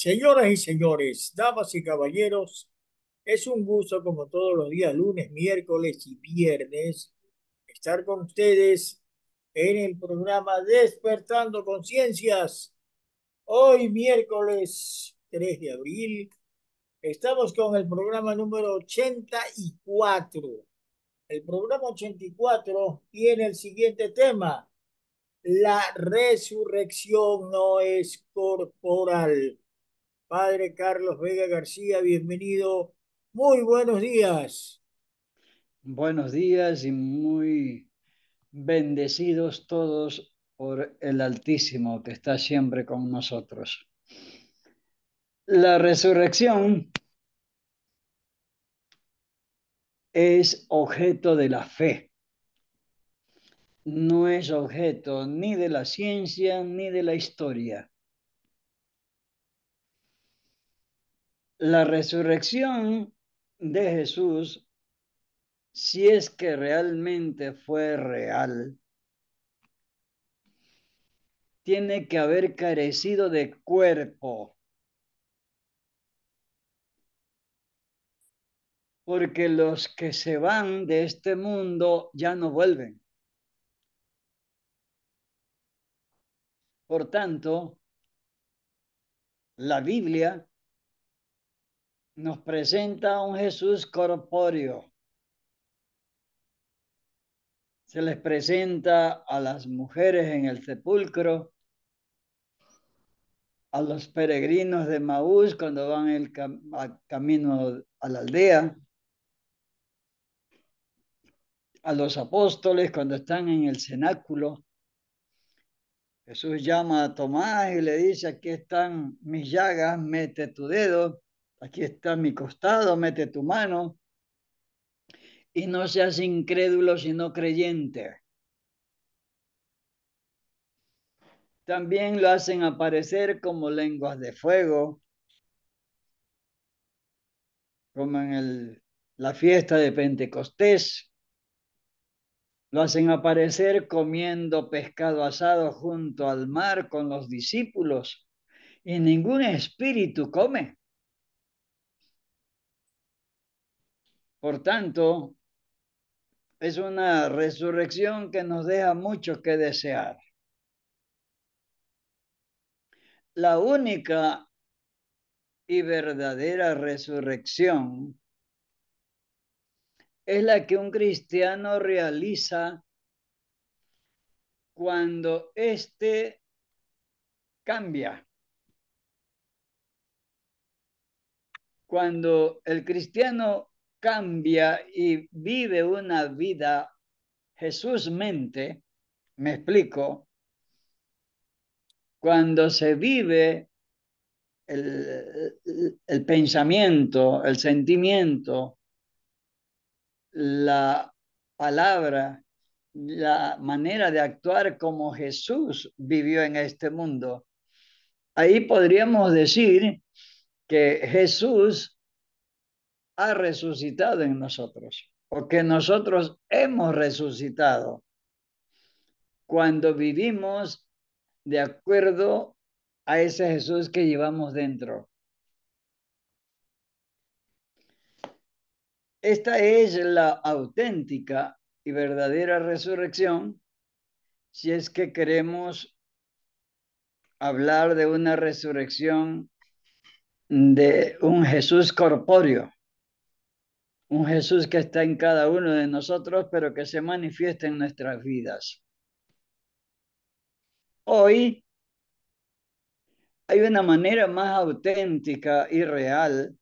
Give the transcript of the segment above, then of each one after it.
Señoras y señores, damas y caballeros, es un gusto como todos los días, lunes, miércoles y viernes, estar con ustedes en el programa Despertando Conciencias. Hoy miércoles 3 de abril, estamos con el programa número 84. El programa 84 tiene el siguiente tema. La resurrección no es corporal. Padre Carlos Vega García, bienvenido. Muy buenos días. Buenos días y muy bendecidos todos por el Altísimo que está siempre con nosotros. La resurrección es objeto de la fe. No es objeto ni de la ciencia ni de la historia la resurrección de Jesús, si es que realmente fue real, tiene que haber carecido de cuerpo. Porque los que se van de este mundo ya no vuelven. Por tanto, la Biblia nos presenta un Jesús corpóreo. Se les presenta a las mujeres en el sepulcro, a los peregrinos de Maús cuando van el camino a la aldea, a los apóstoles cuando están en el cenáculo. Jesús llama a Tomás y le dice, aquí están mis llagas, mete tu dedo aquí está mi costado, mete tu mano. Y no seas incrédulo, sino creyente. También lo hacen aparecer como lenguas de fuego, como en la fiesta de Pentecostés. Lo hacen aparecer comiendo pescado asado junto al mar con los discípulos y ningún espíritu come. Por tanto, es una resurrección que nos deja mucho que desear. La única y verdadera resurrección es la que un cristiano realiza cuando éste cambia. Cuando el cristiano cambia y vive una vida Jesús mente, me explico, cuando se vive el, pensamiento, el sentimiento, la palabra, la manera de actuar como Jesús vivió en este mundo. Ahí podríamos decir que Jesús ha resucitado en nosotros, porque nosotros hemos resucitado cuando vivimos de acuerdo a ese Jesús que llevamos dentro. Esta es la auténtica y verdadera resurrección si es que queremos hablar de una resurrección de un Jesús corpóreo un Jesús que está en cada uno de nosotros, pero que se manifiesta en nuestras vidas. Hoy hay una manera más auténtica y real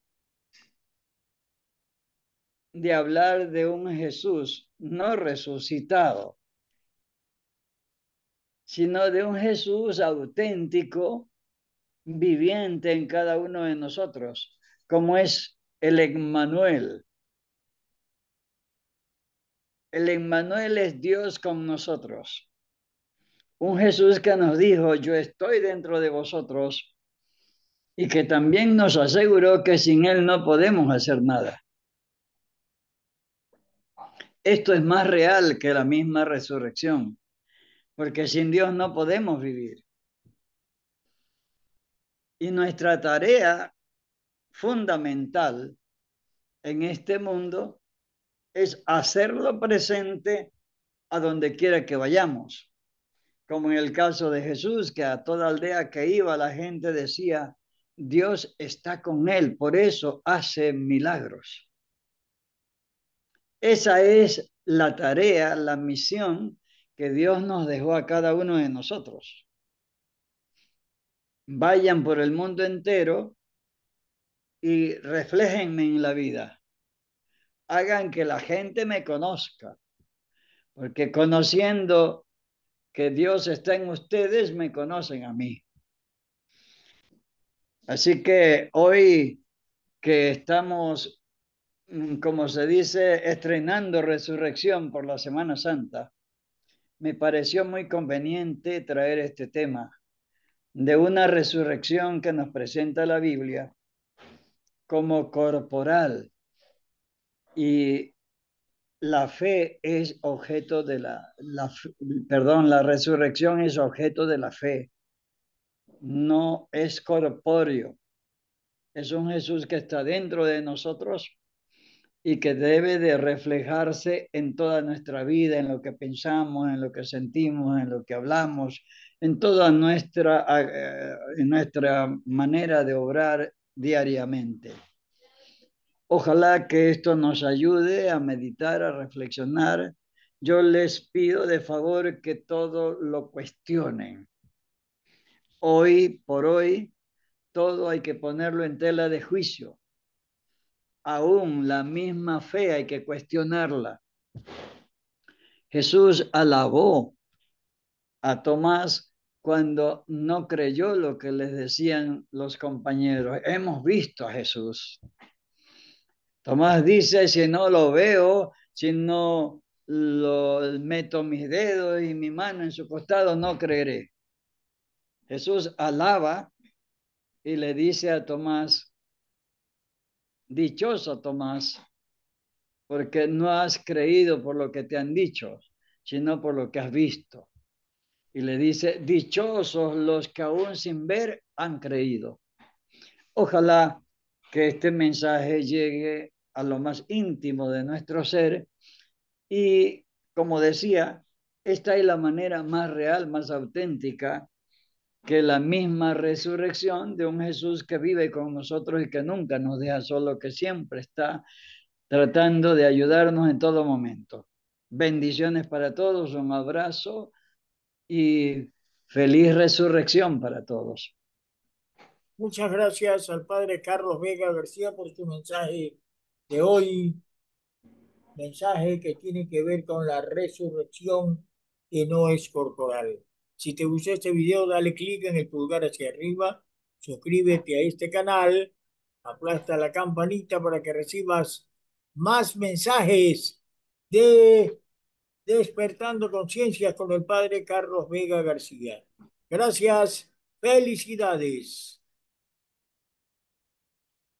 de hablar de un Jesús no resucitado, sino de un Jesús auténtico, viviente en cada uno de nosotros, como es el Emmanuel, el Emmanuel es Dios con nosotros. Un Jesús que nos dijo, yo estoy dentro de vosotros y que también nos aseguró que sin Él no podemos hacer nada. Esto es más real que la misma resurrección, porque sin Dios no podemos vivir. Y nuestra tarea fundamental en este mundo es hacerlo presente a donde quiera que vayamos. Como en el caso de Jesús, que a toda aldea que iba la gente decía, Dios está con él, por eso hace milagros. Esa es la tarea, la misión que Dios nos dejó a cada uno de nosotros. Vayan por el mundo entero y refléjenme en la vida hagan que la gente me conozca. Porque conociendo que Dios está en ustedes, me conocen a mí. Así que hoy que estamos, mm, como se dice, estrenando resurrección por la Semana Santa, me pareció muy conveniente traer este tema de una resurrección que nos presenta la Biblia como corporal, y la fe es objeto de la, la, perdón, la resurrección es objeto de la fe. No es corpóreo. Es un Jesús que está dentro de nosotros y que debe de reflejarse en toda nuestra vida, en lo que pensamos, en lo que sentimos, en lo que hablamos, en toda nuestra, eh, en nuestra manera de obrar diariamente. Ojalá que esto nos ayude a meditar, a reflexionar. Yo les pido de favor que todo lo cuestionen. Hoy por hoy, todo hay que ponerlo en tela de juicio. Aún la misma fe hay que cuestionarla. Jesús alabó a Tomás cuando no creyó lo que les decían los compañeros. Hemos visto a Jesús. Tomás dice, si no lo veo, si no lo meto mis dedos y mi mano en su costado, no creeré. Jesús alaba y le dice a Tomás, dichoso Tomás, porque no has creído por lo que te han dicho, sino por lo que has visto. Y le dice, dichosos los que aún sin ver han creído. Ojalá que este mensaje llegue a lo más íntimo de nuestro ser. Y como decía, esta es la manera más real, más auténtica que la misma resurrección de un Jesús que vive con nosotros y que nunca nos deja solo, que siempre está tratando de ayudarnos en todo momento. Bendiciones para todos, un abrazo y feliz resurrección para todos. Muchas gracias al padre Carlos Vega García por su mensaje de hoy, mensaje que tiene que ver con la resurrección que no es corporal. Si te gustó este video, dale clic en el pulgar hacia arriba, suscríbete a este canal, aplasta la campanita para que recibas más mensajes de Despertando Conciencias con el Padre Carlos Vega García. Gracias, felicidades.